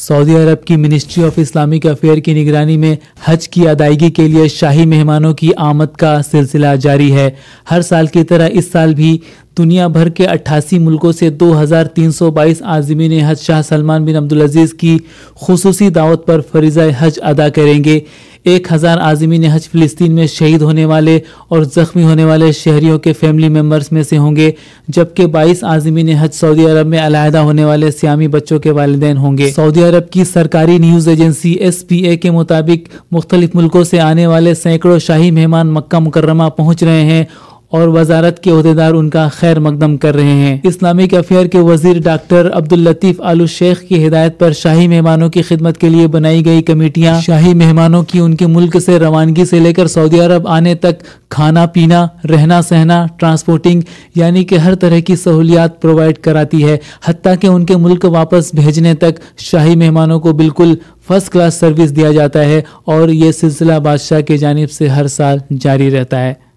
Saudi अरब की ministry of Islamic affair की निगरानी में हज की अदायगी के लिए शाही मेहमानों की आमद का सिलसिला जारी है हर साल की तरह इस साल भी दुनिया भर के 88 मुल्कों से 2,322 ने हज शाह सलमान बिन अब्दुल अजीज की खसूसी दावत पर फरीज़ा हज अदा करेंगे 1,000 ने हज फ़लस्तीन में शहीद होने वाले और ज़ख्मी होने वाले शहरीों के फैमिली मेम्बर्स में से होंगे जबकि 22 ने हज सऊदी अरब में अलहदा होने वाले सियामी बच्चों के वालदेन होंगे सऊदी अरब की सरकारी news agency S P A के मुताबिक मुख्तलिफ मुल्कों से आने वाले सैकड़ों शाही मेहमान मक्का मुकर्रमा पहुँच रहे हैं और वजारत के अहदेदार उनका खैर मकदम कर रहे हैं इस्लामिक अफेयर के वजीर डॉक्टर अब्दुल लतीफ़ आलू शेख की हिदायत पर शाही मेहमानों की खिदमत के लिए बनाई गई कमेटियां शाही मेहमानों की उनके मुल्क से रवानगी से लेकर सऊदी अरब आने तक खाना पीना रहना सहना ट्रांसपोर्टिंग यानी कि हर तरह की सहूलियात प्रोवाइड कराती है हती कि उनके मुल्क वापस भेजने तक शाही मेहमानों को बिल्कुल फर्स्ट क्लास सर्विस दिया जाता है और ये सिलसिला बादशाह की जानब से हर साल जारी रहता है